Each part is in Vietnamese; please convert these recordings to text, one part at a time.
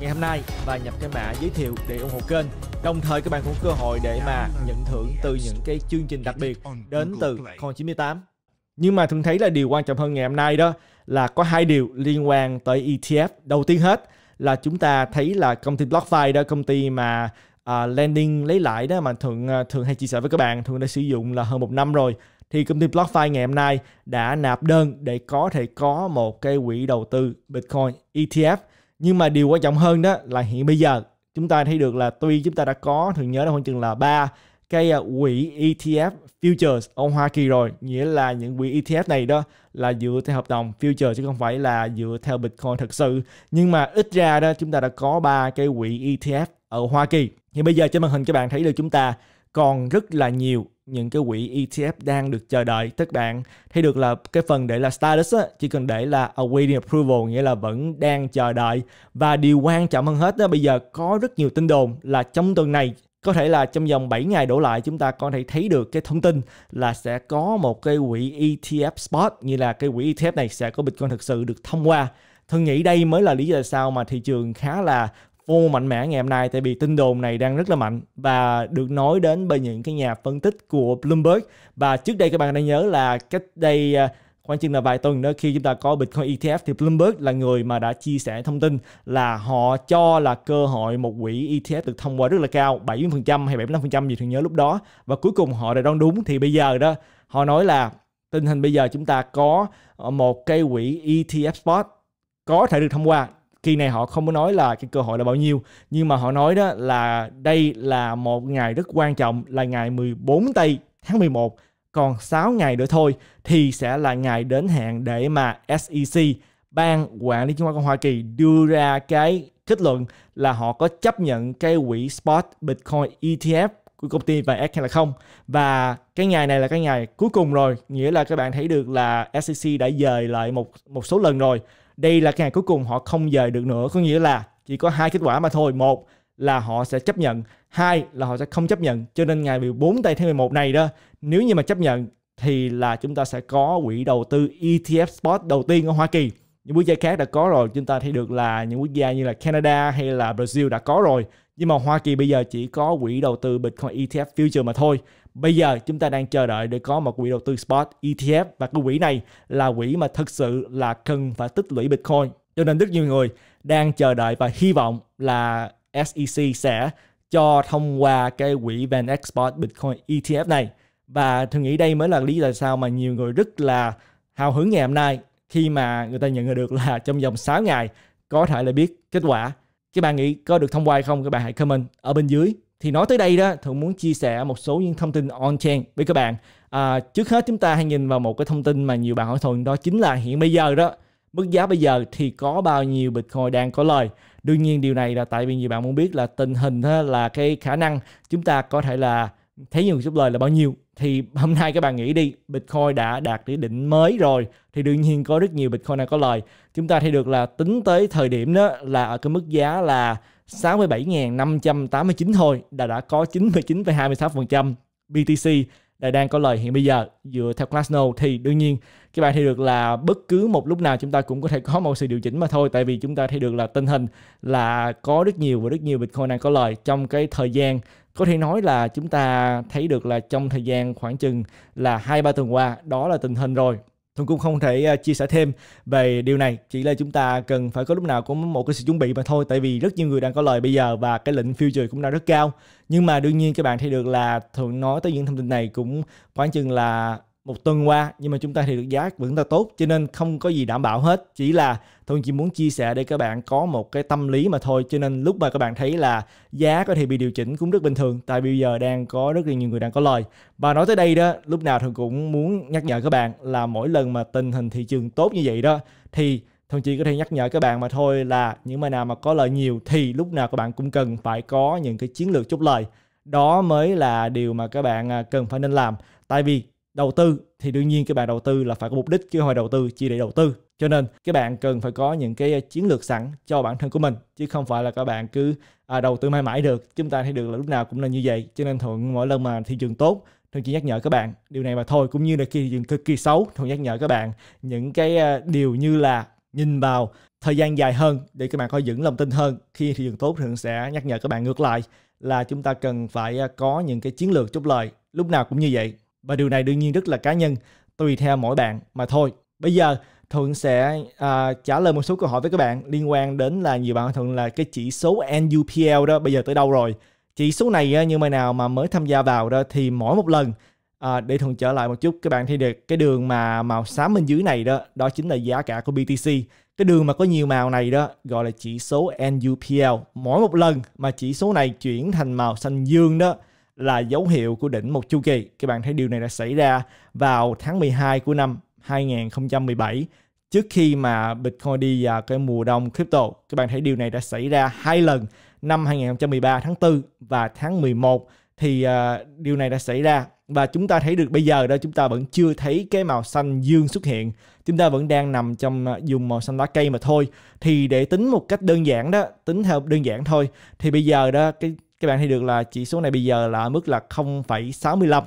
ngày hôm nay và nhập cái mã giới thiệu để ủng hộ kênh. Đồng thời các bạn cũng cơ hội để mà nhận thưởng từ những cái chương trình đặc biệt đến từ Con 98. Nhưng mà thường thấy là điều quan trọng hơn ngày hôm nay đó là có hai điều liên quan tới ETF. Đầu tiên hết là chúng ta thấy là công ty BlockFi đó công ty mà uh, à, landing lấy lại đó mà thường à, thường hay chia sẻ với các bạn thường đã sử dụng là hơn một năm rồi thì công ty BlockFi ngày hôm nay đã nạp đơn để có thể có một cái quỹ đầu tư Bitcoin ETF nhưng mà điều quan trọng hơn đó là hiện bây giờ chúng ta thấy được là tuy chúng ta đã có thường nhớ là khoảng chừng là ba cái à, quỹ ETF futures ở Hoa Kỳ rồi nghĩa là những quỹ ETF này đó là dựa theo hợp đồng futures chứ không phải là dựa theo Bitcoin thật sự nhưng mà ít ra đó chúng ta đã có ba cái quỹ ETF ở Hoa Kỳ thì bây giờ trên màn hình các bạn thấy được chúng ta còn rất là nhiều những cái quỹ ETF đang được chờ đợi các bạn thì được là cái phần để là status á, chỉ cần để là awaiting approval nghĩa là vẫn đang chờ đợi và điều quan trọng hơn hết đó bây giờ có rất nhiều tin đồn là trong tuần này có thể là trong vòng 7 ngày đổ lại chúng ta có thể thấy được cái thông tin là sẽ có một cái quỹ ETF spot như là cái quỹ ETF này sẽ có Bitcoin thực sự được thông qua Tôi nghĩ đây mới là lý do tại sao mà thị trường khá là vô mạnh mẽ ngày hôm nay tại vì tin đồn này đang rất là mạnh và được nói đến bởi những cái nhà phân tích của Bloomberg và trước đây các bạn đã nhớ là cách đây à, khoảng chừng là vài tuần nữa khi chúng ta có Bitcoin ETF thì Bloomberg là người mà đã chia sẻ thông tin là họ cho là cơ hội một quỹ ETF được thông qua rất là cao 70% hay 75% gì thường nhớ lúc đó và cuối cùng họ đã đoán đúng thì bây giờ đó họ nói là tình hình bây giờ chúng ta có ờ, một cái quỹ ETF spot có thể được thông qua kỳ này họ không có nói là cái cơ hội là bao nhiêu nhưng mà họ nói đó là đây là một ngày rất quan trọng là ngày 14 tây tháng 11 còn 6 ngày nữa thôi thì sẽ là ngày đến hạn để mà SEC ban quản lý chứng khoán của Hoa Kỳ đưa ra cái kết luận là họ có chấp nhận cái quỹ spot Bitcoin ETF của công ty và hay là không và cái ngày này là cái ngày cuối cùng rồi nghĩa là các bạn thấy được là SEC đã dời lại một một số lần rồi đây là cái ngày cuối cùng họ không về được nữa có nghĩa là chỉ có hai kết quả mà thôi một là họ sẽ chấp nhận hai là họ sẽ không chấp nhận cho nên ngày 14 tây tháng 11 này đó nếu như mà chấp nhận thì là chúng ta sẽ có quỹ đầu tư ETF spot đầu tiên ở Hoa Kỳ những quốc gia khác đã có rồi chúng ta thấy được là những quốc gia như là Canada hay là Brazil đã có rồi nhưng mà Hoa Kỳ bây giờ chỉ có quỹ đầu tư Bitcoin ETF future mà thôi Bây giờ chúng ta đang chờ đợi để có một quỹ đầu tư spot ETF và cái quỹ này là quỹ mà thực sự là cần phải tích lũy Bitcoin. Cho nên rất nhiều người đang chờ đợi và hy vọng là SEC sẽ cho thông qua cái quỹ Van Export Bitcoin ETF này. Và tôi nghĩ đây mới là lý do sao mà nhiều người rất là hào hứng ngày hôm nay khi mà người ta nhận được là trong vòng 6 ngày có thể là biết kết quả. Các bạn nghĩ có được thông qua hay không? Các bạn hãy comment ở bên dưới thì nói tới đây đó thường muốn chia sẻ một số những thông tin on chain với các bạn à, trước hết chúng ta hãy nhìn vào một cái thông tin mà nhiều bạn hỏi thuận đó chính là hiện bây giờ đó mức giá bây giờ thì có bao nhiêu bitcoin đang có lời đương nhiên điều này là tại vì nhiều bạn muốn biết là tình hình là cái khả năng chúng ta có thể là thấy nhiều chút lời là bao nhiêu thì hôm nay các bạn nghĩ đi Bitcoin đã đạt đến đỉnh mới rồi thì đương nhiên có rất nhiều Bitcoin đang có lời chúng ta thấy được là tính tới thời điểm đó là ở cái mức giá là 67.589 thôi đã đã có 99,26% BTC là đang có lời hiện bây giờ dựa theo Glassnode thì đương nhiên các bạn thấy được là bất cứ một lúc nào chúng ta cũng có thể có một sự điều chỉnh mà thôi tại vì chúng ta thấy được là tình hình là có rất nhiều và rất nhiều Bitcoin đang có lời trong cái thời gian có thể nói là chúng ta thấy được là trong thời gian khoảng chừng là hai ba tuần qua đó là tình hình rồi Thuận cũng không thể ờ, chia sẻ thêm về điều này chỉ là chúng ta cần phải có lúc nào có một cái sự chuẩn bị mà thôi tại vì rất nhiều người đang có lời bây giờ và cái lệnh future cũng đang rất cao nhưng mà đương nhiên các bạn thấy được là thường nói tới những thông tin này cũng khoảng chừng là một tuần qua nhưng mà chúng ta thì được giá vẫn ta tốt cho nên không có gì đảm bảo hết chỉ là tôi chỉ muốn chia sẻ để các bạn có một cái tâm lý mà thôi cho nên lúc mà các bạn thấy là giá có thể bị điều chỉnh cũng rất bình thường tại bây giờ đang có rất là nhiều người đang có lời và nói tới đây đó lúc nào thường cũng muốn nhắc nhở các bạn là mỗi lần mà tình hình thị trường tốt như vậy đó thì thậm chí có thể nhắc nhở các bạn mà thôi là những mà nào mà có lợi nhiều thì lúc nào các bạn cũng cần phải có những cái chiến lược chốt lời đó mới là điều mà các bạn à, cần phải nên làm tại vì đầu tư thì đương nhiên cái bạn đầu tư là phải có mục đích chứ không đầu tư chỉ để đầu tư cho nên các bạn cần phải có những cái uh, chiến lược sẵn cho bản thân của mình chứ không phải là các bạn cứ à, đầu tư mãi mãi được chúng ta thấy được là lúc nào cũng là như vậy cho nên thuận mỗi lần mà thị trường tốt thuận chỉ nhắc nhở các bạn điều này mà thôi cũng như là khi thị trường cực kỳ xấu thuận nhắc nhở các bạn những cái à, điều như là nhìn vào thời gian dài hơn để các bạn có vững lòng tin hơn khi thị trường tốt thường sẽ nhắc nhở các bạn ngược lại là chúng ta cần phải à, có những cái chiến lược chốt lời lúc nào cũng như vậy và điều này đương nhiên rất là cá nhân, tùy theo mỗi bạn mà thôi. Bây giờ Thuận sẽ à, trả lời một số câu hỏi với các bạn liên quan đến là nhiều bạn Thuận là cái chỉ số NUPL đó bây giờ tới đâu rồi. Chỉ số này như mà nào mà mới tham gia vào đó thì mỗi một lần à, để Thuận trở lại một chút các bạn thấy được cái đường mà màu xám bên dưới này đó đó chính là giá cả của BTC. Cái đường mà có nhiều màu này đó gọi là chỉ số NUPL. Mỗi một lần mà chỉ số này chuyển thành màu xanh dương đó là dấu hiệu của đỉnh một chu kỳ. Các bạn thấy điều này đã xảy ra vào tháng 12 của năm 2017 trước khi mà Bitcoin đi vào cái mùa đông crypto. Các bạn thấy điều này đã xảy ra hai lần năm 2013 tháng 4 và tháng 11 thì uh, điều này đã xảy ra và chúng ta thấy được bây giờ đó chúng ta vẫn chưa thấy cái màu xanh dương xuất hiện chúng ta vẫn đang nằm trong à, dùng màu xanh lá cây mà thôi thì để tính một cách đơn giản đó tính theo đơn giản thôi thì bây giờ đó cái các bạn thấy được là chỉ số này bây giờ là mức là 0,65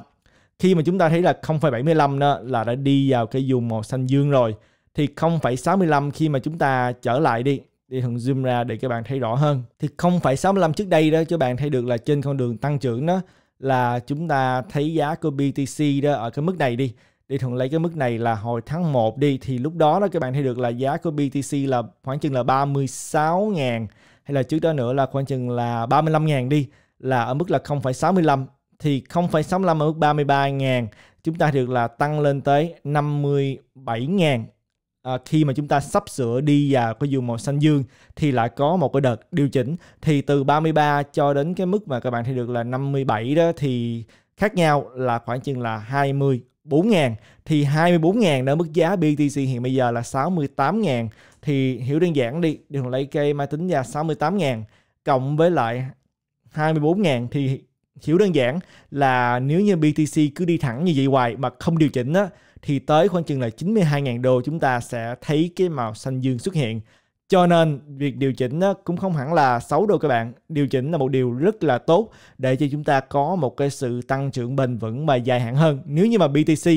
khi mà chúng ta thấy là 0,75 đó là đã đi vào cái vùng màu xanh dương rồi thì 0,65 khi mà chúng ta trở lại đi đi thằng zoom ra để các bạn thấy rõ hơn thì 0,65 trước đây đó cho bạn thấy được là trên con đường tăng trưởng đó là chúng ta thấy giá của BTC đó ở cái mức này đi đi thuận lấy cái mức này là hồi tháng 1 đi thì lúc đó đó các bạn thấy được là giá của BTC là khoảng chừng là 36 000 hay là trước đó nữa là khoảng chừng là 35.000 đi là ở mức là 0,65 thì 0,65 ở mức 33.000 chúng ta được là tăng lên tới 57.000 à, khi mà chúng ta sắp sửa đi vào cái dù màu xanh dương thì lại có một cái đợt điều chỉnh thì từ 33 cho đến cái mức mà các bạn thấy được là 57 đó thì khác nhau là khoảng chừng là 24 4.000 thì 24.000 ở mức giá BTC hiện bây giờ là 68.000 thì hiểu đơn giản đi đừng lấy cây máy tính ra 68 ngàn cộng với lại 24 ngàn thì hiểu đơn giản là nếu như BTC cứ đi thẳng như vậy hoài mà không điều chỉnh á thì tới khoảng chừng là 92.000 đô chúng ta sẽ thấy cái màu xanh dương xuất hiện cho nên việc điều chỉnh cũng không hẳn là xấu đâu các bạn. Điều chỉnh là một điều rất là tốt để cho chúng ta có một cái sự tăng trưởng bền vững và dài hạn hơn. Nếu như mà BTC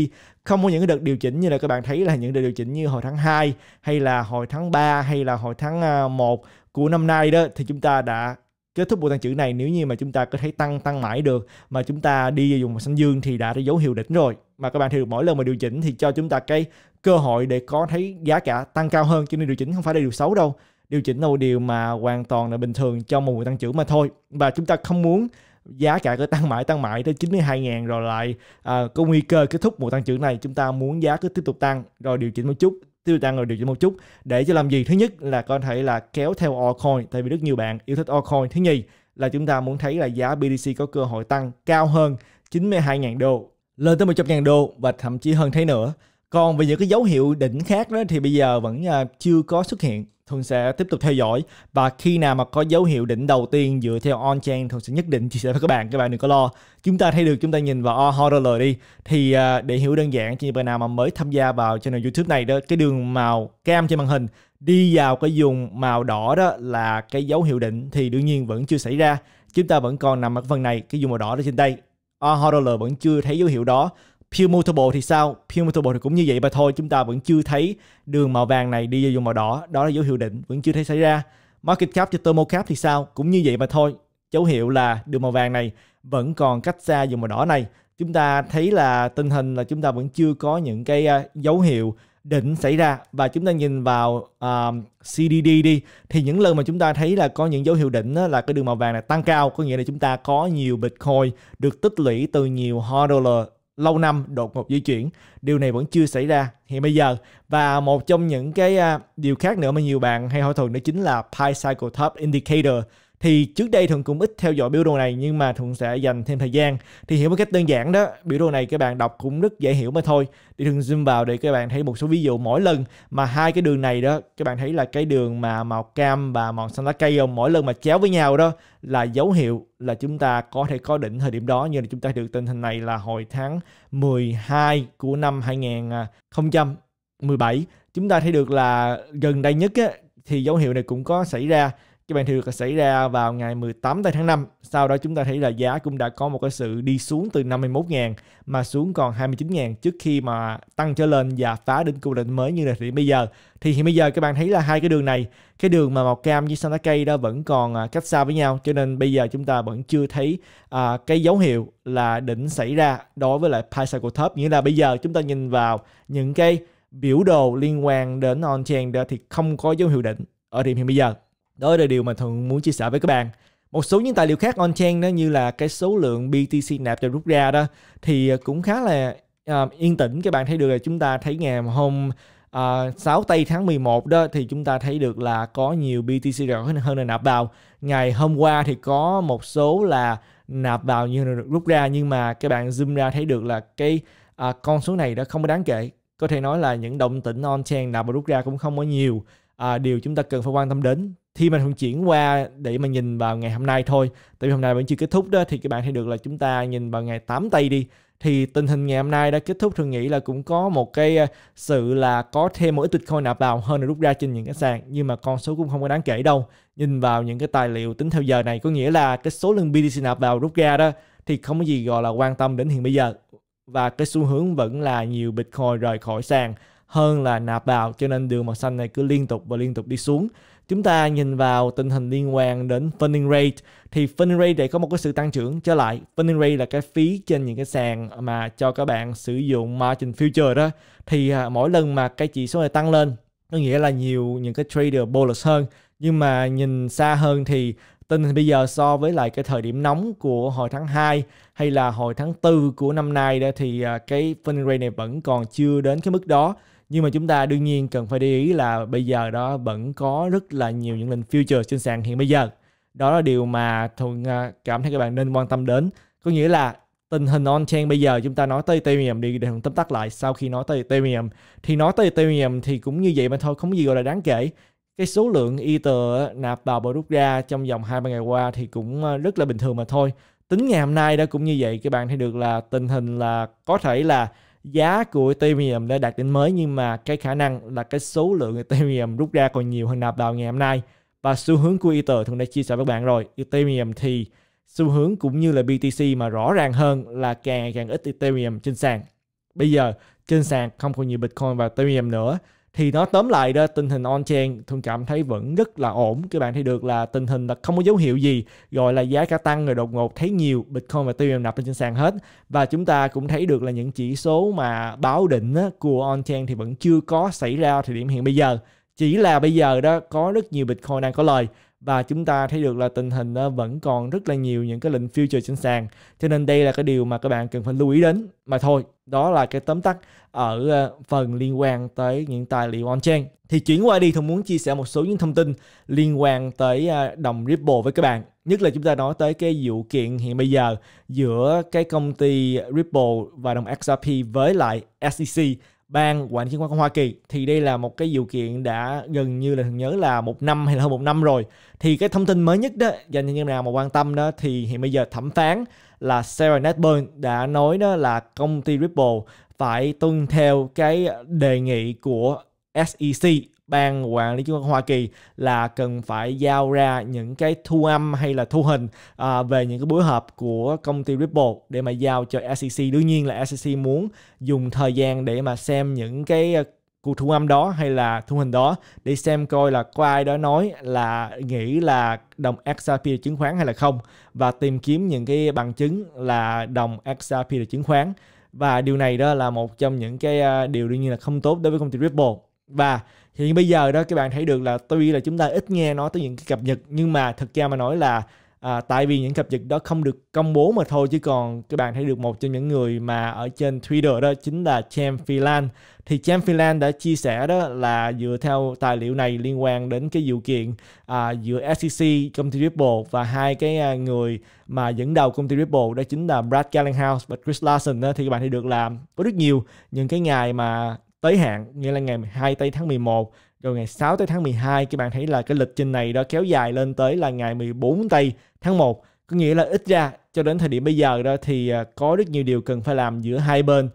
không có những cái đợt điều chỉnh như là các bạn thấy là những đợt điều chỉnh như hồi tháng 2 hay là hồi tháng 3 hay là hồi tháng 1 à, của năm nay đó thì chúng ta đã kết thúc bộ tăng trưởng này nếu như mà chúng ta có thể tăng tăng mãi được mà chúng ta đi vào dùng màu xanh dương thì đã có dấu hiệu đỉnh rồi mà các bạn thì mỗi lần mà điều chỉnh thì cho chúng ta cái cơ hội để có thấy giá cả tăng cao hơn cho nên điều chỉnh không phải là điều xấu đâu điều chỉnh là một điều mà hoàn toàn là bình thường cho một mùa tăng trưởng mà thôi và chúng ta không muốn giá cả cứ tăng mãi tăng mãi tới 92.000 rồi lại à, có nguy cơ kết thúc mùa tăng trưởng này chúng ta muốn giá cứ tiếp tục tăng rồi điều chỉnh một chút tiêu tăng rồi điều chỉnh một chút để cho làm gì thứ nhất là có thể là kéo theo altcoin tại vì rất nhiều bạn yêu thích altcoin thứ nhì là chúng ta muốn thấy là giá BTC có cơ hội tăng cao hơn 92.000 đô lên tới 100.000 đô và thậm chí hơn thế nữa còn về những cái dấu hiệu đỉnh khác đó thì bây giờ vẫn à, chưa có xuất hiện Thường sẽ tiếp tục theo dõi và khi nào mà có dấu hiệu đỉnh đầu tiên dựa theo on chain thường sẽ nhất định chia sẻ với các bạn các bạn đừng có lo chúng ta thấy được chúng ta nhìn vào horror đi thì à, để hiểu đơn giản cho những bạn nào mà mới tham gia vào channel youtube này đó cái đường màu cam trên màn hình đi vào cái dùng màu đỏ đó là cái dấu hiệu đỉnh thì đương nhiên vẫn chưa xảy ra chúng ta vẫn còn nằm ở phần này cái dùng màu đỏ đó trên đây horror vẫn chưa thấy dấu hiệu đó Mutable thì sao? Mutable thì cũng như vậy mà thôi, chúng ta vẫn chưa thấy đường màu vàng này đi vào vùng màu đỏ, đó là dấu hiệu đỉnh, vẫn chưa thấy xảy ra. Market cap cho Tomo cap thì sao? Cũng như vậy mà thôi, dấu hiệu là đường màu vàng này vẫn còn cách xa vùng màu đỏ này. Chúng ta thấy là tình hình là chúng ta vẫn chưa có những cái à, dấu hiệu định xảy ra và chúng ta nhìn vào um, à, CDD đi thì những lần mà chúng ta thấy là có những dấu hiệu đỉnh đó, là cái đường màu vàng này tăng cao có nghĩa là chúng ta có nhiều Bitcoin được tích lũy từ nhiều hodler lâu năm đột ngột di chuyển điều này vẫn chưa xảy ra hiện bây giờ và một trong những cái à, điều khác nữa mà nhiều bạn hay hỏi thường đó chính là Pi Cycle Top Indicator thì trước đây thường cũng ít theo dõi biểu đồ này nhưng mà thường sẽ dành thêm thời gian thì hiểu một cách đơn giản đó biểu đồ này các bạn đọc cũng rất dễ hiểu mà thôi thì thường zoom vào để các bạn thấy một số ví dụ mỗi lần mà hai cái đường này đó các bạn thấy là cái đường mà màu cam và màu xanh lá cây không mỗi lần mà chéo với nhau đó là dấu hiệu là chúng ta có thể có đỉnh thời điểm đó như là chúng ta được tình hình này là hồi tháng 12 của năm 2017 chúng ta thấy được là gần đây nhất á, thì dấu hiệu này cũng có xảy ra cái bàn thị được xảy ra vào ngày 18 tháng 5. Sau đó chúng ta thấy là giá cũng đã có một cái sự đi xuống từ 51.000 mà xuống còn 29.000 trước khi mà tăng trở lên và phá đỉnh cung đỉnh mới như là hiện bây giờ. Thì hiện bây giờ các bạn thấy là hai cái đường này, cái đường mà màu cam với xanh lá cây đó vẫn còn à, cách xa với nhau cho nên bây giờ chúng ta vẫn chưa thấy à, cái dấu hiệu là đỉnh xảy ra đối với lại Pythagoras top. Nghĩa là bây giờ chúng ta nhìn vào những cái biểu đồ liên quan đến on-chain thì không có dấu hiệu đỉnh ở điểm hiện bây giờ đó là điều mà thường muốn chia sẻ với các bạn. Một số những tài liệu khác on-chain đó như là cái số lượng BTC nạp cho rút ra đó thì à, cũng khá là uh, yên tĩnh. Các bạn thấy được là chúng ta thấy ngày hôm à, uh, 6 tây tháng 11 đó thì chúng ta thấy được là có nhiều BTC hơn, hơn là nạp vào. Ngày hôm qua thì có một số là nạp vào như là rút ra nhưng mà các bạn zoom ra thấy được là cái uh, con số này đó không có đáng kể. Có thể nói là những động tĩnh on-chain nạp và rút ra cũng không có nhiều. uh, điều chúng ta cần phải quan tâm đến thì mình thường chuyển qua để mà nhìn vào ngày hôm nay thôi tại vì hôm nay vẫn chưa kết thúc đó thì các bạn thấy được là chúng ta nhìn vào ngày 8 tây đi thì tình hình ngày hôm nay đã kết thúc thường nghĩ là cũng có một cái ờ, sự là có thêm một ít bitcoin nạp vào hơn là rút ra trên những cái sàn nhưng mà con số cũng không có đáng kể đâu nhìn vào những cái tài liệu tính theo giờ này có nghĩa là cái số lượng BTC nạp vào rút ra đó thì không có gì gọi là quan tâm đến hiện bây giờ và cái xu hướng vẫn là nhiều bitcoin rời khỏi sàn hơn là nạp vào cho nên đường màu xanh này cứ liên tục và liên tục đi xuống chúng ta nhìn vào tình hình liên quan đến funding rate thì funding rate để có một cái sự tăng trưởng trở lại funding rate là cái phí trên những cái sàn mà cho các bạn sử dụng margin future đó thì à, mỗi lần mà cái chỉ số này tăng lên có nghĩa là nhiều những cái trader bullish hơn nhưng mà nhìn xa hơn thì tình hình bây giờ so với lại cái thời điểm nóng của hồi tháng 2 hay là hồi tháng 4 của năm nay đó thì à, cái funding rate này vẫn còn chưa đến cái mức đó nhưng mà chúng ta đương nhiên cần phải để ý là bây giờ đó vẫn có rất là nhiều những lệnh future trên sàn hiện bây giờ đó là điều mà thuận à, cảm thấy các bạn nên quan tâm đến có nghĩa là tình hình on chain bây giờ chúng ta nói tới Ethereum đi để tóm tắt lại sau khi nói tới Ethereum thì nói tới Ethereum thì cũng như vậy mà thôi không có gì gọi là đáng kể cái số lượng Ether nạp vào và rút ra trong vòng hai ba ngày qua thì cũng à, rất là bình thường mà thôi tính ngày hôm nay đó cũng như vậy các bạn thấy được là tình hình là có thể là giá của Ethereum đã đạt đỉnh mới nhưng mà cái khả năng là cái số lượng Ethereum rút ra còn nhiều hơn nạp vào ngày hôm nay và xu hướng của Ether thường đã chia sẻ với bạn rồi Ethereum thì xu hướng cũng như là BTC mà rõ ràng hơn là càng càng ít Ethereum trên sàn bây giờ trên sàn không còn nhiều Bitcoin và Ethereum nữa thì nó tóm lại đó tình hình on chain thường cảm thấy vẫn rất là ổn các bạn thấy được là tình hình là không có dấu hiệu gì gọi là giá cả tăng rồi đột ngột thấy nhiều bitcoin và ethereum nạp lên trên sàn hết và chúng ta cũng thấy được là những chỉ số mà báo định của on chain thì vẫn chưa có xảy ra thời điểm hiện bây giờ chỉ là bây giờ đó có rất nhiều bitcoin đang có lời và chúng ta thấy được là tình hình ờ, vẫn còn rất là nhiều những cái lệnh future trên sàn cho nên đây là cái điều mà các bạn cần phải lưu ý đến mà thôi đó là cái tóm tắt ở ờ, phần liên quan tới những tài liệu on-chain thì chuyển qua đi tôi muốn chia sẻ một số những thông tin liên quan tới ờ, đồng Ripple với các bạn nhất là chúng ta nói tới cái vụ kiện hiện bây giờ giữa cái công ty Ripple và đồng XRP với lại SEC bang quản chứng khoán của Hoa Kỳ thì đây là một cái điều kiện đã gần như là thường nhớ là một năm hay là hơn một năm rồi thì cái thông tin mới nhất đó dành cho những nào mà quan tâm đó thì hiện bây giờ thẩm phán là Sarah Netburn đã nói đó là công ty Ripple phải tuân theo cái đề nghị của SEC ban quản lý chứng khoán Hoa Kỳ là cần phải giao ra những cái thu âm hay là thu hình à, về những cái buổi họp của công ty Ripple để mà giao cho SEC. Đương nhiên là SEC muốn dùng thời gian để mà xem những cái à, cuộc thu âm đó hay là thu hình đó để xem coi là có ai đó nói là nghĩ là đồng XRP là chứng khoán hay là không và tìm kiếm những cái bằng chứng là đồng XRP là chứng khoán và điều này đó là một trong những cái à, điều đương nhiên là không tốt đối với công ty Ripple và hiện bây giờ đó các bạn thấy được là tuy là chúng ta ít nghe nói tới những cái cập nhật nhưng mà thật ra mà nói là à, tại vì những cập nhật đó không được công bố mà thôi chứ còn các bạn thấy được một trong những người mà ở trên Twitter đó chính là Cham Phelan thì Cham Phelan đã chia sẻ đó là dựa theo tài liệu này liên quan đến cái vụ kiện à, giữa SEC công ty Ripple và hai cái à, người mà dẫn đầu công ty Ripple đó chính là Brad Gallenhouse và Chris Larson đó, thì các bạn thấy được là có rất nhiều những cái ngày mà tới hạn nghĩa là ngày 2 tây tháng 11 rồi ngày 6 tới tháng 12 các bạn thấy là cái lịch trình này đó kéo dài lên tới là ngày 14 tây tháng 1 có nghĩa là ít ra cho đến thời điểm bây giờ đó thì à, có rất nhiều điều cần phải làm giữa hai bên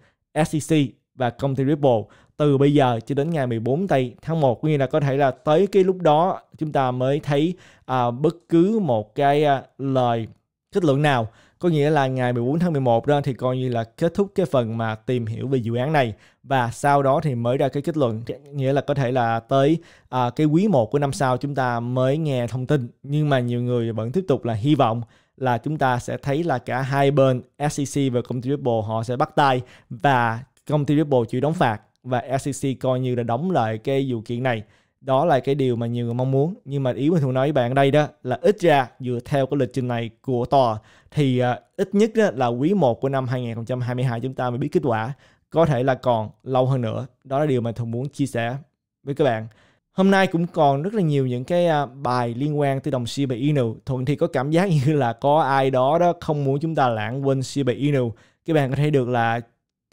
SEC và công ty Ripple từ bây giờ cho đến ngày 14 tây tháng 1 có nghĩa là có thể là tới cái lúc đó chúng ta mới thấy à, bất cứ một cái à, lời kết luận nào có nghĩa là ngày 14 tháng 11 đó thì coi như là kết thúc cái phần mà tìm hiểu về dự án này và sau đó thì mới ra cái kết luận nghĩa là có thể là tới à, cái quý 1 của năm sau chúng ta mới nghe thông tin nhưng mà nhiều người vẫn tiếp tục là hy vọng là chúng ta sẽ thấy là cả hai bên SEC và công ty Ripple họ sẽ bắt tay và công ty Ripple chịu đóng phạt và SEC coi như là đóng lại cái vụ kiện này đó là cái điều mà nhiều người mong muốn nhưng mà ý mình thường nói với bạn đây đó là ít ra dựa theo cái lịch trình này của tòa thì uh, ít nhất đó là quý 1 của năm 2022 chúng ta mới biết kết quả có thể là còn lâu hơn nữa đó là điều mà thường muốn chia sẻ với các bạn hôm nay cũng còn rất là nhiều những cái à, bài liên quan tới đồng Shiba Inu thuận thì có cảm giác như là có ai đó đó không muốn chúng ta lãng quên Shiba Inu các bạn có thể được là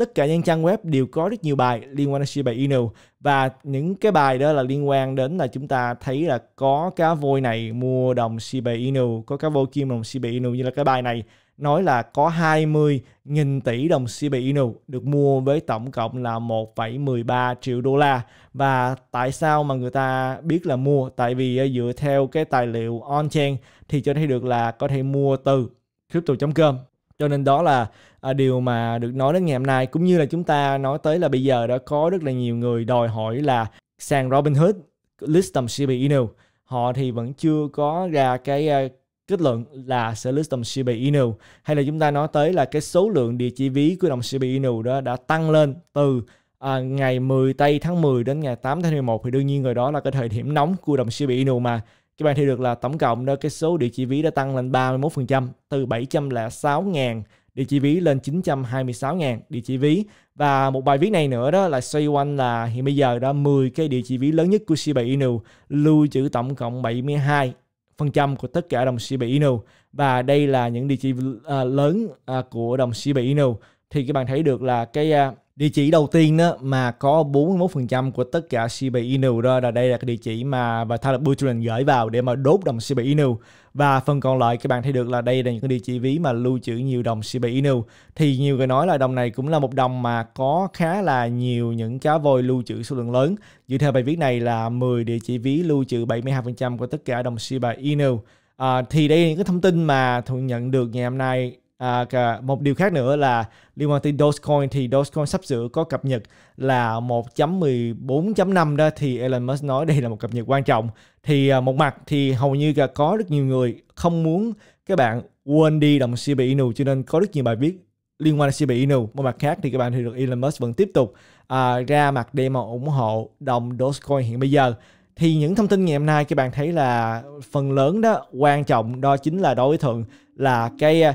tất cả những trang web đều có rất nhiều bài liên quan đến chia bài email và những cái bài đó là liên quan đến là chúng ta thấy là có cá voi này mua đồng CBA Inu, có cá voi kim đồng CBA Inu như là cái bài này nói là có 20.000 tỷ đồng CBA Inu được mua với tổng cộng là 1,13 triệu đô la và tại sao mà người ta biết là mua tại vì ờ, dựa theo cái tài liệu on-chain thì cho thấy được là có thể mua từ crypto.com cho nên đó là à, điều mà được nói đến ngày hôm nay cũng như là chúng ta nói tới là bây giờ đã có rất là nhiều người đòi hỏi là sàn Robinhood list tầm Shiba Inu họ thì vẫn chưa có ra cái uh, kết luận là sẽ list đồng Shiba Inu hay là chúng ta nói tới là cái số lượng địa chỉ ví của đồng Shiba Inu đó đã tăng lên từ à, ngày 10 tây tháng 10 đến ngày 8 tháng 11 thì đương nhiên người đó là cái thời điểm nóng của đồng Shiba Inu mà các bạn thấy được là tổng cộng đó cái số địa chỉ ví đã tăng lên 31% từ 706.000 địa chỉ ví lên 926.000 địa chỉ ví và một bài viết này nữa đó là xoay quanh là hiện bây giờ đó 10 cái địa chỉ ví lớn nhất của Shiba Inu lưu trữ tổng cộng 72 phần trăm của tất cả đồng Shiba Inu và đây là những địa chỉ uh, lớn uh, của đồng Shiba Inu thì các bạn thấy được là cái uh, Địa chỉ đầu tiên đó mà có 41% của tất cả Shiba Inu đó là đây là cái địa chỉ mà và Tyler Buterin gửi vào để mà đốt đồng Shiba Inu và phần còn lại các bạn thấy được là đây là những cái địa chỉ ví mà lưu trữ nhiều đồng Shiba Inu thì nhiều người nói là đồng này cũng là một đồng mà có khá là nhiều những cá voi lưu trữ số lượng lớn dựa theo bài viết này là 10 địa chỉ ví lưu trữ 72% của tất cả đồng Shiba Inu À, thì đây là những cái thông tin mà thuận nhận được ngày hôm nay À, một điều khác nữa là liên quan tới Dogecoin thì Dogecoin sắp sửa có cập nhật là 1.14.5 đó thì Elon Musk nói đây là một cập nhật quan trọng. Thì à, một mặt thì hầu như cả có rất nhiều người không muốn các bạn quên đi đồng CB Inu cho nên có rất nhiều bài viết liên quan đến CB Inu. Một mặt khác thì các bạn thì được Elon Musk vẫn tiếp tục à, ra mặt để mà ủng hộ đồng Dogecoin hiện bây giờ thì những thông tin ngày hôm nay các bạn thấy là phần lớn đó quan trọng đó chính là đối tượng là cái à,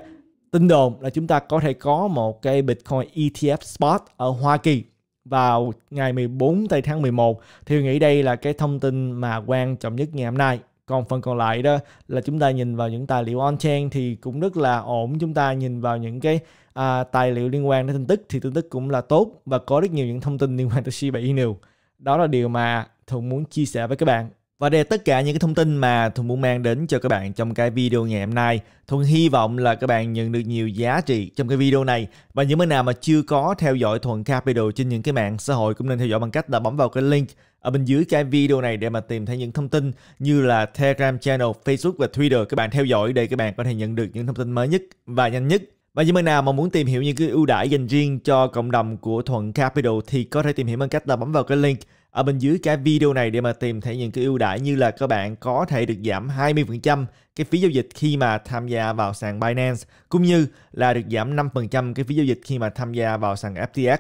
tin đồn là chúng ta có thể có một cái Bitcoin ETF spot ở Hoa Kỳ vào ngày 14 tây tháng 11 thì nghĩ đây là cái thông tin mà quan trọng nhất ngày hôm nay còn phần còn lại đó là chúng ta nhìn vào những tài liệu on-chain thì cũng rất là ổn chúng ta nhìn vào những cái à, tài liệu liên quan đến tin tức thì tin tức cũng là tốt và có rất nhiều những thông tin liên quan tới Shiba Inu đó là điều mà Thuận muốn chia sẻ với các bạn và đây là tất cả những cái thông tin mà Thuận muốn mang đến cho các bạn trong cái video ngày hôm nay. Thuận hy vọng là các bạn nhận được nhiều giá trị trong cái video này. Và những bạn nào mà chưa có theo dõi Thuận Capital trên những cái mạng xã hội cũng nên theo dõi bằng cách là bấm vào cái link ở bên dưới cái video này để mà tìm thấy những thông tin như là Telegram channel, Facebook và Twitter các bạn theo dõi để các bạn có thể nhận được những thông tin mới nhất và nhanh nhất. Và những bạn nào mà muốn tìm hiểu những cái ưu đãi dành riêng cho cộng đồng của Thuận Capital thì có thể tìm hiểu bằng cách là bấm vào cái link ở bên dưới cái video này để mà tìm thấy những cái ưu đãi như là các bạn có thể được giảm 20% cái phí giao dịch khi mà tham gia vào sàn Binance cũng như là được giảm 5% cái phí giao dịch khi mà tham gia vào sàn FTX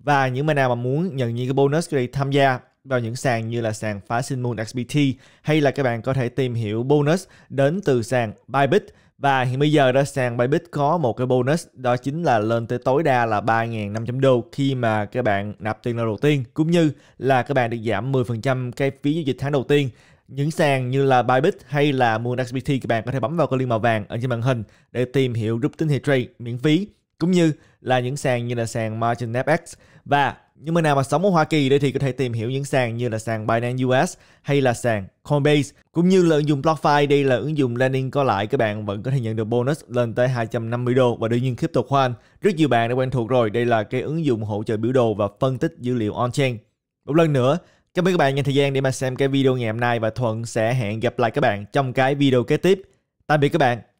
và những bạn nào mà muốn nhận những cái bonus này tham gia vào những sàn như là sàn Phá Sinh Moon XBT hay là các bạn có thể tìm hiểu bonus đến từ sàn Bybit và hiện bây giờ đó sàn Bybit có một cái bonus đó chính là lên tới tối đa là 3.500 đô khi mà các bạn nạp tiền lần đầu tiên cũng như là các bạn được giảm 10% cái phí giao dịch tháng đầu tiên những sàn như là Bybit hay là MoonXBT các bạn có thể bấm vào cái link màu vàng ở trên màn hình để tìm hiểu group tín hiệu trade miễn phí cũng như là những sàn như là sàn Margin FX và nhưng mà nào mà sống ở Hoa Kỳ đây thì có thể tìm hiểu những sàn như là sàn Binance US hay là sàn Coinbase cũng như là ứng dụng BlockFi đây là ứng dụng lending có lãi các bạn vẫn có thể nhận được bonus lên tới 250 đô và đương nhiên crypto khoan rất nhiều bạn đã quen thuộc rồi đây là cái ứng dụng hỗ trợ biểu đồ và phân tích dữ liệu on chain một lần nữa cảm ơn các bạn dành thời gian để mà xem cái video ngày hôm nay và Thuận sẽ hẹn gặp lại các bạn trong cái video kế tiếp tạm biệt các bạn